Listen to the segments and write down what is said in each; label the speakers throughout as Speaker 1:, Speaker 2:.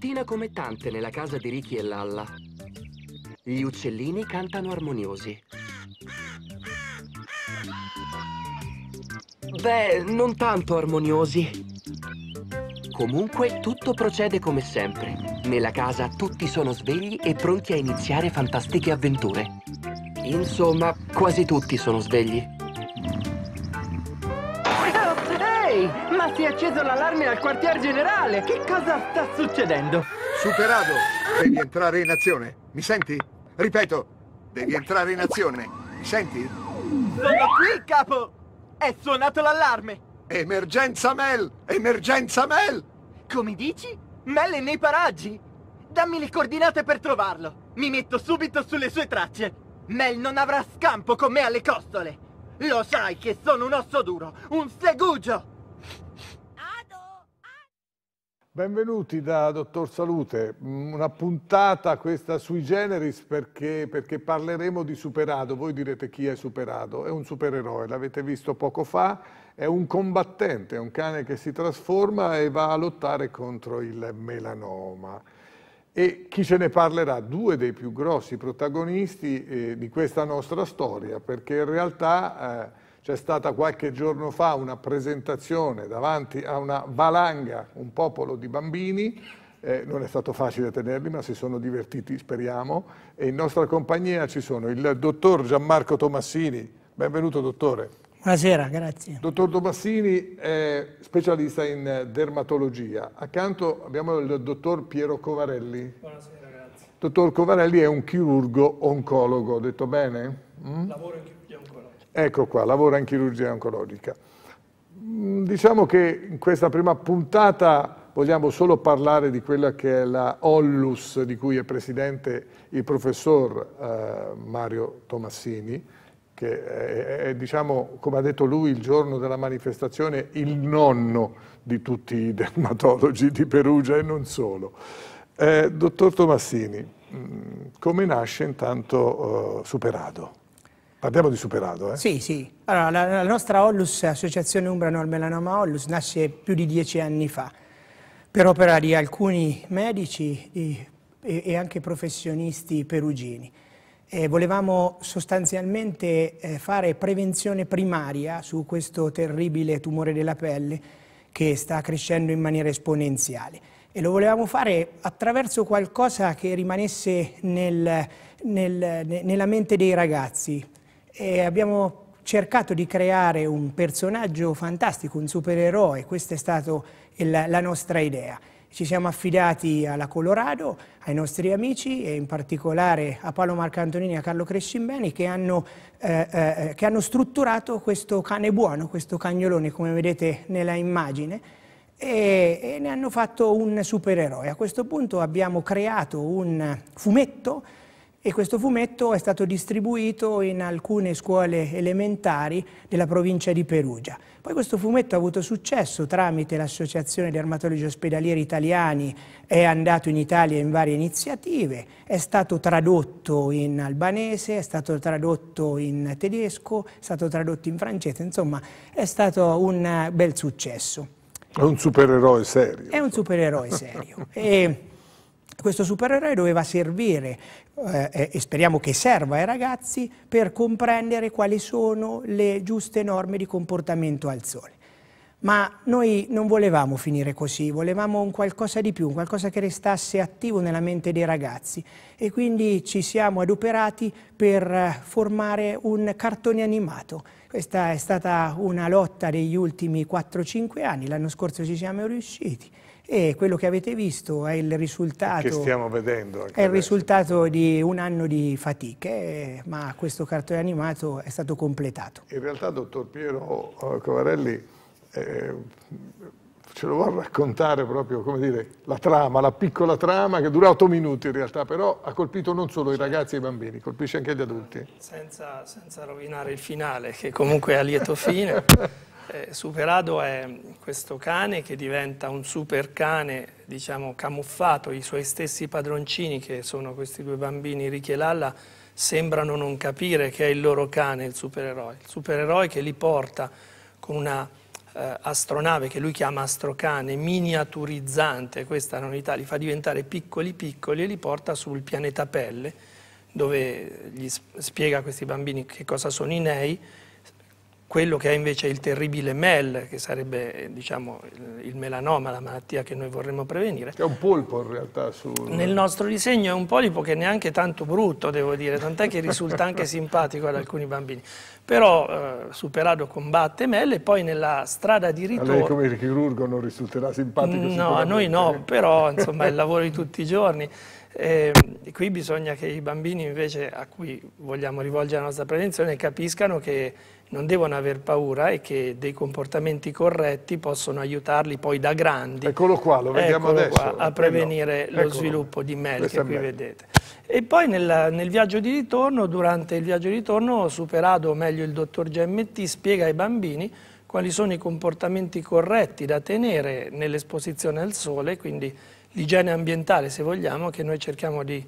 Speaker 1: mattina come tante nella casa di Ricky e Lalla. Gli uccellini cantano armoniosi. Beh, non tanto armoniosi. Comunque, tutto procede come sempre. Nella casa tutti sono svegli e pronti a iniziare fantastiche avventure. Insomma, quasi tutti sono svegli.
Speaker 2: si è acceso l'allarme al quartier generale!
Speaker 3: Che cosa sta succedendo? Superato! Devi entrare in azione. Mi senti? Ripeto, devi entrare in azione. Mi senti? Sono qui, capo! È suonato l'allarme! Emergenza Mel! Emergenza Mel!
Speaker 1: Come dici? Mel è nei paraggi! Dammi le coordinate per trovarlo! Mi metto subito sulle sue tracce! Mel non avrà scampo con me alle costole! Lo sai che sono un osso duro, un segugio!
Speaker 3: Benvenuti da Dottor Salute, mm, una puntata questa sui generis perché, perché, parleremo di Superado, voi direte chi è Superado, è un supereroe, l'avete visto poco fa, è un combattente, è un cane che si trasforma e va a lottare contro il melanoma. E chi ce ne parlerà? Due dei più grossi protagonisti eh, di questa nostra storia, perché in realtà... Eh, c'è stata qualche giorno fa una presentazione davanti a una valanga, un popolo di bambini, eh, non è stato facile tenerli ma si sono divertiti speriamo e in nostra compagnia ci sono il dottor Gianmarco Tomassini, benvenuto dottore. Buonasera, grazie. Dottor Tomassini è specialista in dermatologia, accanto abbiamo il dottor Piero Covarelli. Buonasera, grazie. Dottor Covarelli è un chirurgo oncologo, ho detto bene?
Speaker 2: Mm? Lavoro in chirurgo.
Speaker 3: Ecco qua, lavora in chirurgia oncologica. Mm, diciamo che in questa prima puntata vogliamo solo parlare di quella che è la Ollus di cui è presidente il professor eh, Mario Tomassini, che è, è, diciamo, come ha detto lui, il giorno della manifestazione il nonno di tutti i dermatologi di Perugia e non solo. Eh, dottor Tomassini, mm, come nasce intanto eh, Superado? Parliamo di superato, eh?
Speaker 1: Sì, sì. Allora, la, la nostra Ollus, Associazione Umbra Nord Melanoma Ollus, nasce più di dieci anni fa per opera di alcuni medici e, e anche professionisti perugini. E eh, volevamo sostanzialmente eh, fare prevenzione primaria su questo terribile tumore della pelle che sta crescendo in maniera esponenziale e lo volevamo fare attraverso qualcosa che rimanesse nel, nel, nella mente dei ragazzi, e abbiamo cercato di creare un personaggio fantastico, un supereroe, questa è stata la nostra idea. Ci siamo affidati alla Colorado, ai nostri amici e in particolare a Paolo Marcantonini e a Carlo Crescimbeni che hanno, eh, eh, che hanno strutturato questo cane buono, questo cagnolone come vedete nella immagine, e, e ne hanno fatto un supereroe. A questo punto abbiamo creato un fumetto e questo fumetto è stato distribuito in alcune scuole elementari della provincia di Perugia. Poi questo fumetto ha avuto successo tramite l'Associazione Dermatologi Ospedalieri Italiani, è andato in Italia in varie iniziative, è stato tradotto in albanese, è stato tradotto in tedesco, è stato tradotto in francese, insomma è stato un bel successo.
Speaker 3: È un supereroe serio.
Speaker 1: È un supereroe serio. e questo supereroe doveva servire eh, e speriamo che serva ai ragazzi per comprendere quali sono le giuste norme di comportamento al sole. Ma noi non volevamo finire così, volevamo un qualcosa di più, un qualcosa che restasse attivo nella mente dei ragazzi e quindi ci siamo adoperati per eh, formare un cartone animato. Questa è stata una lotta degli ultimi 4-5 anni, l'anno scorso ci siamo riusciti e quello che avete visto è il risultato, è il risultato di un anno di fatiche, ma questo cartone animato è stato completato.
Speaker 3: In realtà, dottor Piero eh, Covarelli, eh, ce lo vuol raccontare proprio, come dire, la trama, la piccola trama che dura otto minuti in realtà, però ha colpito non solo i certo. ragazzi e i bambini, colpisce anche gli adulti.
Speaker 2: Senza, senza rovinare il finale, che comunque ha lieto fine. Eh, Superado è questo cane che diventa un super cane, diciamo, camuffato. I suoi stessi padroncini, che sono questi due bambini, Ricky e Lalla, sembrano non capire che è il loro cane, il supereroe. Il supereroe che li porta con una eh, astronave che lui chiama astrocane, miniaturizzante, questa novità, li fa diventare piccoli piccoli e li porta sul pianeta Pelle, dove gli spiega a questi bambini che cosa sono i nei, quello che è invece il terribile MEL, che sarebbe diciamo, il melanoma, la malattia che noi vorremmo prevenire. Che è un polpo in realtà. Sul... Nel nostro disegno è un polipo che è neanche tanto brutto, devo dire, tant'è che risulta anche simpatico ad alcuni bambini. Però eh, superato combatte MEL e poi nella strada di ritorno... A lei come
Speaker 3: chirurgo non risulterà simpatico? No, a noi no, però insomma è il
Speaker 2: lavoro di tutti i giorni. Ehm, e qui bisogna che i bambini invece a cui vogliamo rivolgere la nostra prevenzione capiscano che non devono aver paura e che dei comportamenti corretti possono aiutarli poi da grandi eccolo qua, lo vediamo adesso qua, a prevenire eh no. lo eccolo. sviluppo di Mel che qui vedete e poi nel, nel, viaggio di ritorno durante il viaggio di ritorno Superado o meglio il dottor GMT spiega ai bambini quali sono i comportamenti corretti da tenere nell'esposizione al sole quindi l'igiene ambientale se vogliamo che noi cerchiamo di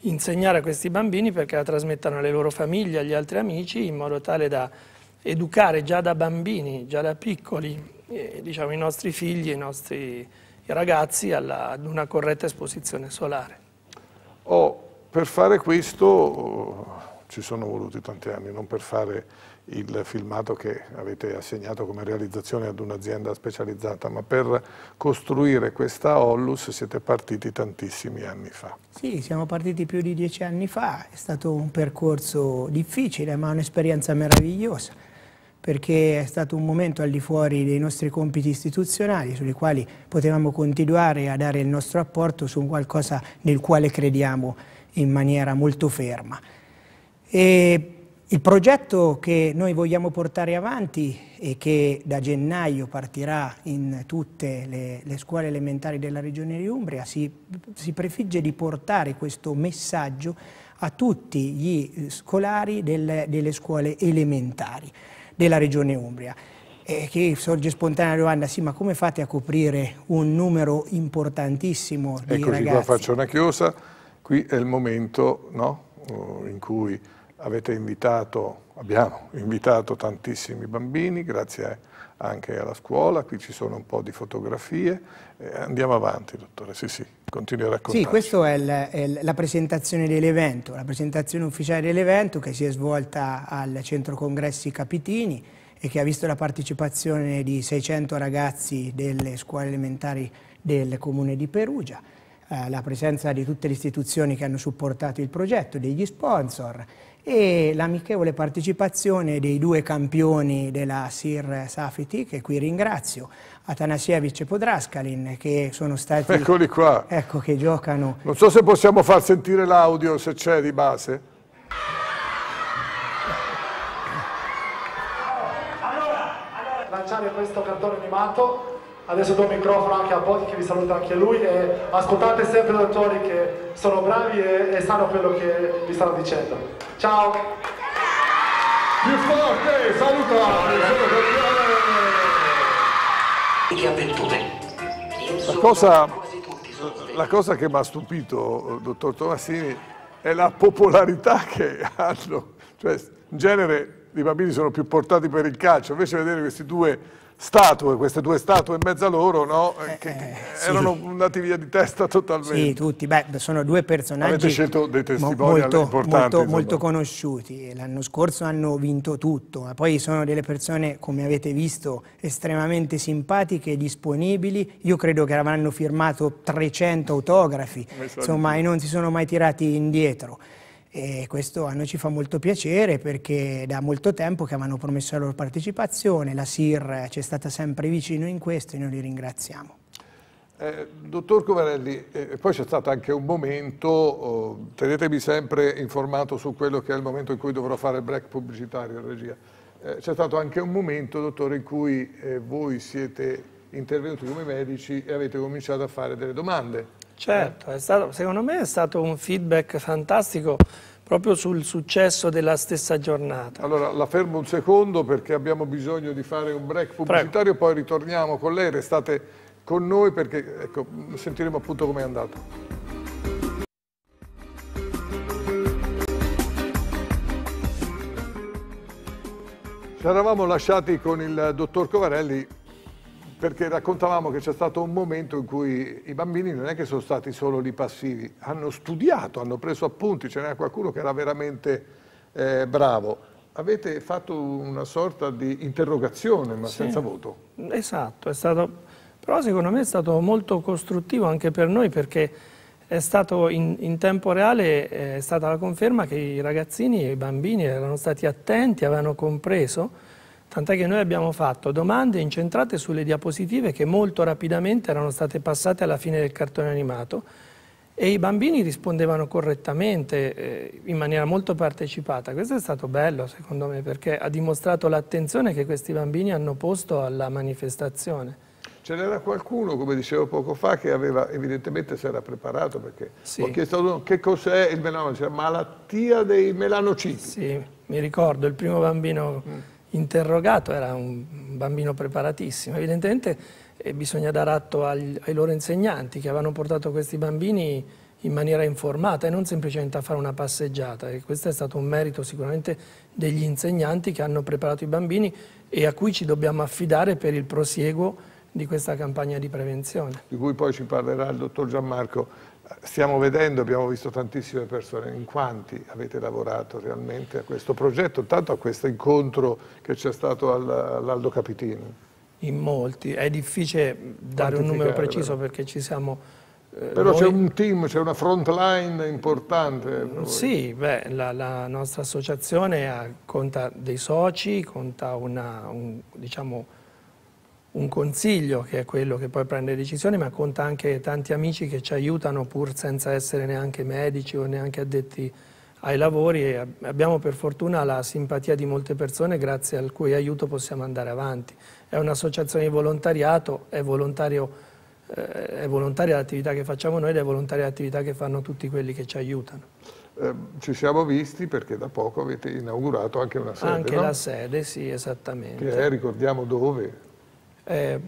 Speaker 2: insegnare a questi bambini perché la trasmettano alle loro famiglie agli altri amici in modo tale da educare già da bambini, già da piccoli, eh, diciamo, i nostri figli, i nostri ragazzi alla, ad una corretta esposizione solare.
Speaker 3: Oh, per fare questo oh, ci sono voluti tanti anni, non per fare il filmato che avete assegnato come realizzazione ad un'azienda specializzata, ma per costruire questa Ollus siete partiti tantissimi anni fa.
Speaker 1: Sì, siamo partiti più di dieci anni fa, è stato un percorso difficile ma un'esperienza meravigliosa perché è stato un momento al di fuori dei nostri compiti istituzionali sui quali potevamo continuare a dare il nostro apporto su qualcosa nel quale crediamo in maniera molto ferma. E il progetto che noi vogliamo portare avanti e che da gennaio partirà in tutte le, le scuole elementari della regione di Umbria si, si prefigge di portare questo messaggio a tutti gli eh, scolari delle, delle scuole elementari della regione Umbria. Eh, che sorge spontanea la domanda, sì ma come fate a coprire un numero importantissimo di Eccoci ragazzi? qua faccio
Speaker 3: una chiosa, qui è il momento no, eh, in cui avete invitato, abbiamo invitato tantissimi bambini, grazie anche alla scuola, qui ci sono un po' di fotografie, eh, andiamo avanti dottore, sì sì continui a raccontare. Sì,
Speaker 1: questa è, è, la presentazione dell'evento, la presentazione ufficiale dell'evento che si è svolta al Centro Congressi Capitini e che ha visto la partecipazione di 600 ragazzi delle scuole elementari del Comune di Perugia, eh, la presenza di tutte le istituzioni che hanno supportato il progetto, degli sponsor, e l'amichevole partecipazione dei due campioni della Sir Safety, che qui ringrazio, Atanasievic e Podraskalin, che sono stati... Eccoli qua. Ecco, che giocano...
Speaker 3: Non so se possiamo far sentire l'audio, se c'è di base.
Speaker 2: Allora, allora, lanciare questo cartone animato Adesso do il microfono anche a Botti che vi saluta anche lui e ascoltate sempre i dottori che sono bravi e, e sanno quello che vi stanno dicendo. Ciao! Più forte, saluta!
Speaker 3: Che avventure! La cosa, la cosa che mi ha stupito, dottor Tomassini, è la popolarità che hanno. Cioè, in genere i bambini sono più portati per il calcio, invece vedere queste due statue, queste due statue in mezzo a loro, no? Eh, eh, che, eh, erano sì. andati via di testa totalmente. Sì,
Speaker 1: tutti, beh, sono due personaggi Avete scelto dei testimoni molto, molto, molto conosciuti, l'anno scorso hanno vinto tutto, ma poi sono delle persone, come avete visto, estremamente simpatiche, disponibili, io credo che avranno firmato 300 autografi, insomma, e non si sono mai tirati indietro. E questo a noi ci fa molto piacere perché da molto tempo che avevano promesso la loro partecipazione, la SIR ci è stata sempre vicino in questo e noi li ringraziamo.
Speaker 3: Eh, dottor Covarelli, eh, poi c'è stato anche un momento, oh, tenetemi sempre informato su quello che è il momento in cui dovrò fare il break pubblicitario in regia, eh, c'è stato anche un momento, dottore, in cui eh, voi siete intervenuti come medici e avete cominciato a fare delle
Speaker 2: domande. Certo, stato, secondo me è stato un feedback fantastico proprio sul successo della stessa giornata.
Speaker 3: Allora la fermo un secondo perché abbiamo bisogno di fare un break pubblicitario, Prego. poi ritorniamo con lei, restate con noi perché ecco, sentiremo appunto com'è andato. Ci eravamo lasciati con il dottor Covarelli perché raccontavamo che c'è stato un momento in cui i bambini non è che sono stati solo lì passivi, hanno studiato, hanno preso appunti, ce n'era qualcuno che era veramente eh, bravo. Avete fatto una sorta di interrogazione,
Speaker 2: ma sì, senza voto. Esatto, stato, però secondo me è stato molto costruttivo anche per noi perché è stato in, in tempo reale, eh, è stata la conferma che i ragazzini e i bambini erano stati attenti, avevano compreso Tant'è che noi abbiamo fatto domande incentrate sulle diapositive che molto rapidamente erano state passate alla fine del cartone animato e i bambini rispondevano correttamente, eh, in maniera molto partecipata. Questo è stato bello secondo me perché ha dimostrato l'attenzione che questi bambini hanno posto alla manifestazione.
Speaker 3: Ce n'era qualcuno, come dicevo poco fa, che aveva, evidentemente si era preparato perché sì. ho chiesto che cos'è il la malattia
Speaker 2: dei melanociti. Sì, mi ricordo, il primo bambino... Mm interrogato, era un bambino preparatissimo. Evidentemente eh, bisogna dare atto agli, ai loro insegnanti che avevano portato questi bambini in maniera informata e non semplicemente a fare una passeggiata. E questo è stato un merito sicuramente degli insegnanti che hanno preparato i bambini e a cui ci dobbiamo affidare per il prosieguo di questa campagna di prevenzione.
Speaker 3: Di cui poi ci parlerà il dottor Gianmarco stiamo vedendo, abbiamo visto tantissime persone, in quanti avete lavorato realmente a questo progetto, tanto a questo incontro che c'è stato all'Aldo Capitino?
Speaker 2: In molti, è difficile dare un numero preciso perché ci siamo... Eh, però c'è un team, c'è una front line importante. Sì, beh, la, la, nostra associazione conta dei soci, conta una, un, diciamo, un consiglio che è quello che poi prende decisioni, ma conta anche tanti amici che ci aiutano pur senza essere neanche medici o neanche addetti ai lavori e abbiamo per fortuna la simpatia di molte persone grazie al cui aiuto possiamo andare avanti. È un'associazione di volontariato, è, volontario, eh, è volontaria l'attività che facciamo noi ed è volontaria l'attività che fanno tutti quelli che ci aiutano.
Speaker 3: Eh, ci siamo visti perché da poco avete inaugurato anche una sede. Anche no? la
Speaker 2: sede, sì, esattamente.
Speaker 3: Che è, ricordiamo
Speaker 2: dove? Eh,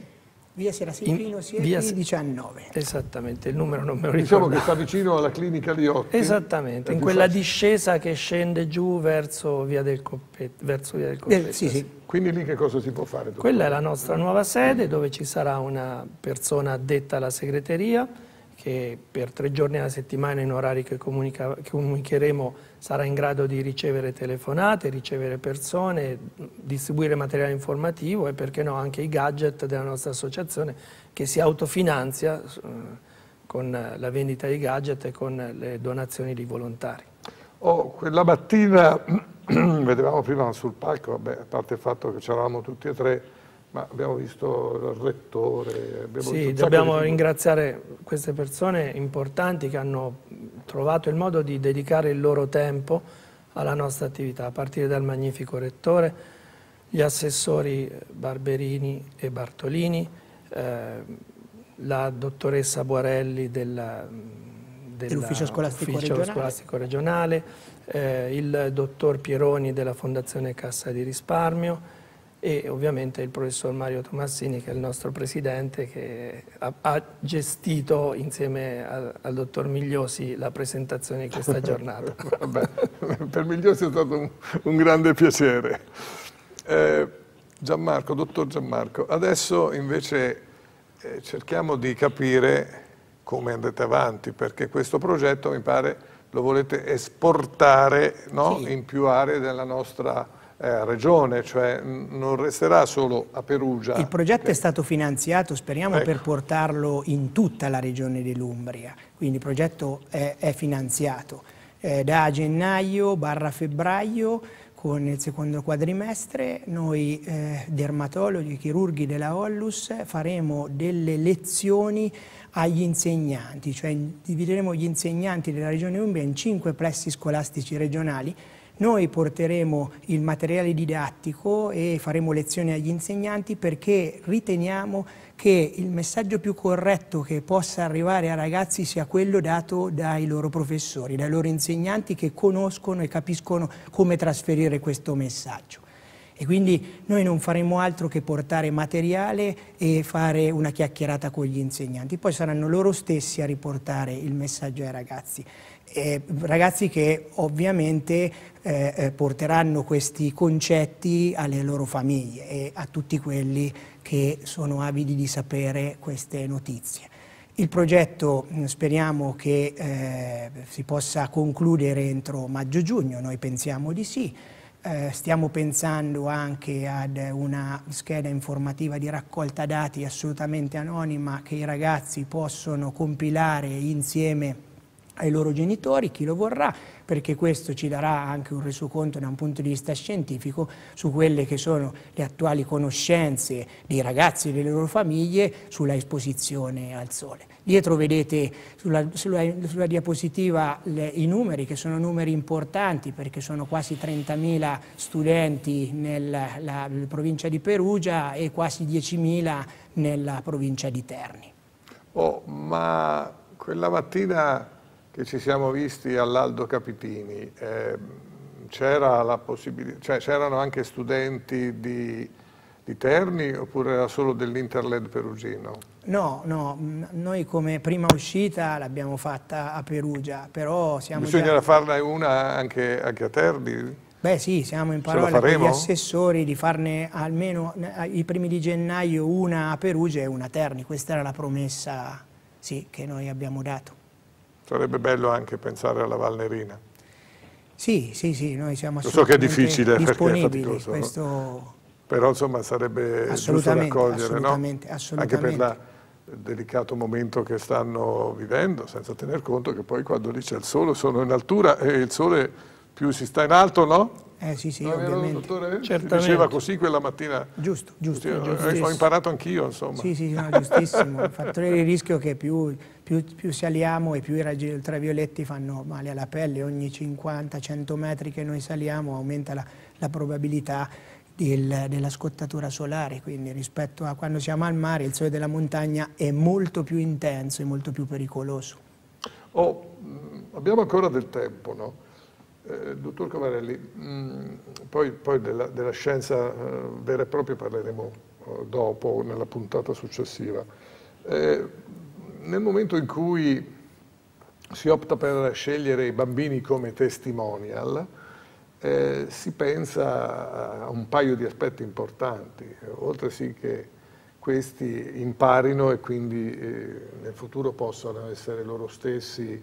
Speaker 1: Via Serafino, via 19. Esattamente,
Speaker 2: il numero non me lo diciamo ricordo. Diciamo che sta vicino alla clinica di Otti. Esattamente, eh, in quella facile. discesa che scende giù verso Via del Coppetto. Verso via del Coppetto. Eh, sì, sì. Quindi lì che cosa si può fare? Quella è la nostra nuova sede dove ci sarà una persona addetta alla segreteria che per tre giorni alla settimana in orari che, comunica, che comunicheremo sarà in grado di ricevere telefonate, ricevere persone, distribuire materiale informativo e perché no anche i gadget della nostra associazione che si autofinanzia eh, con la vendita di gadget e con le donazioni di volontari. Oh, quella mattina
Speaker 3: vedevamo prima sul palco, vabbè, a parte il fatto che c'eravamo tutti e tre, ma abbiamo visto il rettore. Abbiamo sì, dobbiamo
Speaker 2: ringraziare queste persone importanti che hanno trovato il modo di dedicare il loro tempo alla nostra attività, a partire dal magnifico rettore, gli assessori Barberini e Bartolini, eh, la dottoressa Boarelli dell'ufficio dell scolastico, scolastico regionale, eh, il dottor Pieroni della Fondazione Cassa di Risparmio, e ovviamente il professor Mario Tomassini che è il nostro presidente che ha, ha gestito insieme al, al, dottor Migliosi la presentazione di questa giornata. Vabbè, per Migliosi è stato un,
Speaker 3: un grande piacere. Eh, Gianmarco, dottor Gianmarco, adesso invece eh, cerchiamo di capire come andate avanti perché questo progetto mi pare lo volete esportare no? sì. in più aree della nostra eh, regione, cioè non resterà solo a Perugia. Il progetto
Speaker 1: che... è stato finanziato, speriamo, ecco. per portarlo in tutta la regione dell'Umbria, quindi il progetto è, è finanziato eh, da gennaio barra febbraio con il secondo quadrimestre noi eh, dermatologi, chirurghi della Ollus faremo delle lezioni agli insegnanti, cioè divideremo gli insegnanti della regione Umbria in cinque plessi scolastici regionali noi porteremo il materiale didattico e faremo lezioni agli insegnanti perché riteniamo che il messaggio più corretto che possa arrivare ai ragazzi sia quello dato dai loro professori, dai loro insegnanti che conoscono e capiscono come trasferire questo messaggio. E quindi noi non faremo altro che portare materiale e fare una chiacchierata con gli insegnanti. Poi saranno loro stessi a riportare il messaggio ai ragazzi. Eh, ragazzi che ovviamente eh, eh, porteranno questi concetti alle loro famiglie e a tutti quelli che sono avidi di sapere queste notizie. Il progetto mm, speriamo che eh, si possa concludere entro maggio-giugno, noi pensiamo di sì. Eh, stiamo pensando anche ad una scheda informativa di raccolta dati assolutamente anonima che i ragazzi possono compilare insieme ai loro genitori, chi lo vorrà, perché questo ci darà anche un resoconto da un punto di vista scientifico su quelle che sono le attuali conoscenze dei ragazzi e delle loro famiglie sulla esposizione al sole. Dietro vedete sulla, sulla, sulla diapositiva le, i numeri, che sono numeri importanti perché sono quasi 30.000 studenti nella, la, nella provincia di Perugia e quasi 10.000 nella provincia di Terni.
Speaker 3: Oh, ma quella mattina che ci siamo visti all'Aldo Capitini, eh, c'erano cioè, anche studenti di, di, Terni oppure era solo dell'Interled Perugino?
Speaker 1: No, no, noi come prima uscita l'abbiamo fatta a Perugia, però siamo Bisognerà
Speaker 3: già... farne una anche, anche a Terni?
Speaker 1: Beh sì, siamo in parola con gli assessori di farne almeno i primi di gennaio una a Perugia e una a Terni, questa era la promessa sì, che noi abbiamo dato.
Speaker 3: Sarebbe bello anche pensare alla Valnerina.
Speaker 1: Sì, sì, sì, noi siamo Lo so che è difficile perché è faticoso. Questo...
Speaker 3: Però insomma sarebbe giusto raccogliere, assolutamente, no? assolutamente. Anche per la delicato momento che stanno vivendo, senza tener conto che poi quando lì c'è il sole sono in altura e il sole più si sta in alto, no?
Speaker 1: Eh sì, sì, no, ovviamente. Dottore, Certamente. diceva
Speaker 3: così quella mattina. Giusto, giusto. giusto ho imparato anch'io, insomma. Sì, sì, no, giustissimo. Il fattore di
Speaker 1: rischio che più più, più, saliamo e più i raggi ultravioletti fanno male alla pelle, ogni 50-100 metri che noi saliamo aumenta la, la probabilità del, della scottatura solare, quindi rispetto a quando siamo al mare il sole della montagna è molto più intenso e molto più pericoloso.
Speaker 3: Oh, mm, abbiamo ancora del tempo, no? Eh, dottor Cavarelli, mh, mm, poi, poi della, della, scienza eh, vera e propria parleremo eh, dopo, nella puntata successiva. Eh, nel momento in cui si opta per scegliere i bambini come testimonial, eh, si pensa a un paio di aspetti importanti, oltre sì che questi imparino e quindi eh, nel futuro possano essere loro stessi,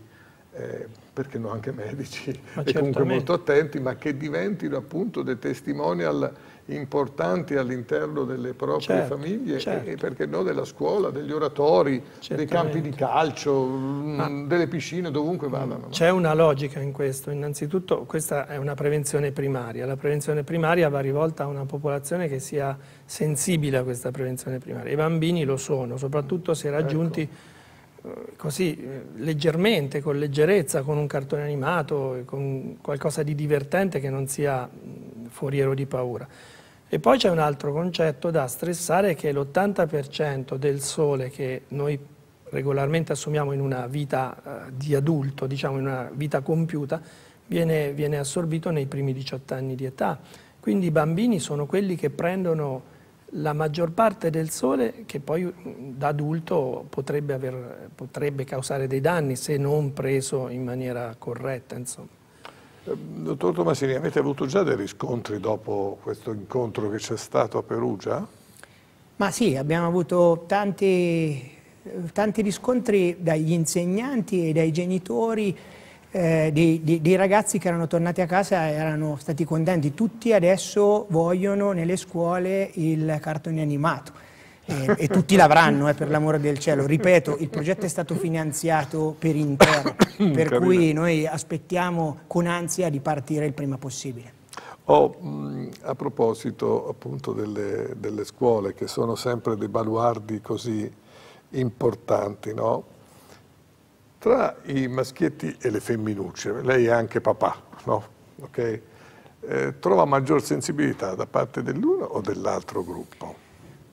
Speaker 3: eh, perché no anche medici, ma e comunque molto attenti, ma che diventino appunto dei testimonial importanti all'interno delle proprie certo, famiglie certo. e perché no della scuola, degli oratori, Certamente. dei campi di calcio, ah.
Speaker 2: delle piscine, dovunque vadano. C'è una logica in questo, innanzitutto questa è una prevenzione primaria, la prevenzione primaria va rivolta a una popolazione che sia sensibile a questa prevenzione primaria, i bambini lo sono, soprattutto se ecco. raggiunti ecco così eh, leggermente, con leggerezza, con un cartone animato, con qualcosa di divertente che non sia mm, foriero di paura. E poi c'è un altro concetto da stressare che è l'80% del sole che noi regolarmente assumiamo in una vita eh, di adulto, diciamo in una vita compiuta, viene, viene assorbito nei primi 18 anni di età. Quindi i bambini sono quelli che prendono la maggior parte del sole che poi mm, da adulto potrebbe, aver, potrebbe causare dei danni se non preso in maniera corretta. Insomma.
Speaker 3: Ehm, dottor Tomasini, avete avuto già dei riscontri dopo questo incontro che c'è stato a Perugia?
Speaker 1: Ma sì, abbiamo avuto tanti, eh, tanti riscontri dagli insegnanti e dai genitori eh, dei, dei, dei, ragazzi che erano tornati a casa e erano stati contenti. Tutti adesso vogliono nelle scuole il cartone animato
Speaker 2: eh, e tutti l'avranno, eh, per
Speaker 1: l'amore del cielo. Ripeto, il progetto è stato finanziato per intero, per cui noi aspettiamo con ansia di partire il prima possibile.
Speaker 3: Oh, mh, a proposito appunto delle, delle, scuole, che sono sempre dei baluardi così importanti, no? tra i maschietti e le femminucce, lei è anche papà, no? okay? eh, trova maggior sensibilità da parte dell'uno o dell'altro gruppo?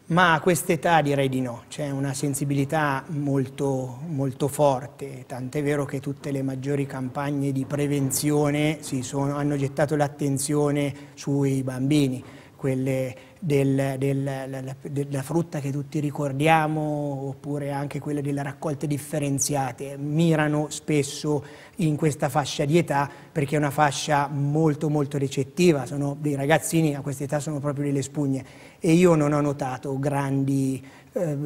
Speaker 1: ma a quest'età direi di no, c'è una sensibilità molto, molto forte, tant'è vero che tutte le maggiori campagne di prevenzione sono, hanno gettato l'attenzione sui bambini quelle del, del, la, della frutta che tutti ricordiamo oppure anche quelle delle raccolte differenziate mirano spesso in questa fascia di età perché è una fascia molto molto recettiva sono dei ragazzini a questa età sono proprio delle spugne e io non ho notato grandi, eh,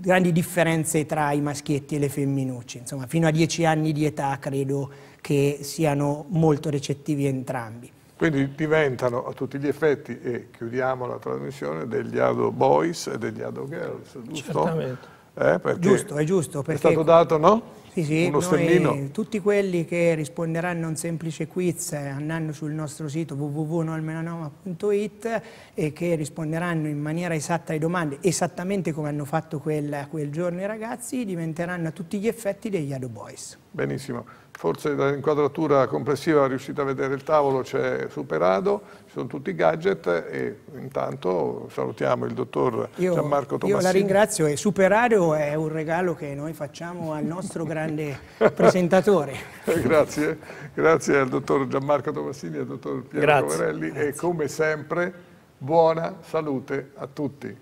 Speaker 1: grandi differenze tra i maschietti e le femminucce, insomma fino a 10 anni di età credo che siano molto recettivi entrambi.
Speaker 3: Quindi diventano a tutti gli effetti, e chiudiamo la trasmissione, degli Ado Boys e degli Ado Girls, giusto? Certamente. Eh, giusto, è
Speaker 1: giusto. Perché è stato
Speaker 3: dato, no? Sì, sì, Uno noi,
Speaker 1: tutti quelli che risponderanno a un semplice quiz eh, andando sul nostro sito www.nolmenanoma.it e che risponderanno in maniera esatta alle domande, esattamente come hanno fatto quel, quel giorno i ragazzi, diventeranno a tutti gli effetti degli Ado Boys.
Speaker 3: Benissimo forse dall'inquadratura complessiva riuscite a vedere il tavolo, c'è Superado, ci sono tutti i gadget e intanto salutiamo il dottor io, Gianmarco Tomassini. Io la ringrazio
Speaker 1: e Superado è un regalo che noi facciamo al nostro grande presentatore.
Speaker 3: grazie, grazie al dottor Gianmarco Tomassini e al dottor Piero grazie, Coverelli e come sempre buona salute a tutti.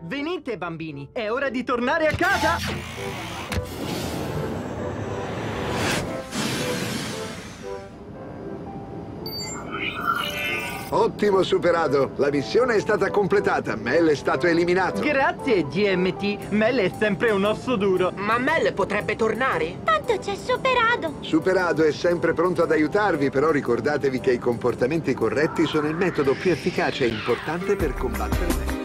Speaker 1: Venite bambini, è ora di tornare a
Speaker 3: casa! Ottimo superato. La missione è stata completata. Mel è stato eliminato. Grazie, GMT. Mel è sempre un osso
Speaker 1: duro. Ma Mel potrebbe tornare? Tanto c'è Superado.
Speaker 3: Superado è sempre pronto ad aiutarvi, però ricordatevi che i comportamenti corretti sono il metodo più efficace e importante per combattere Mel.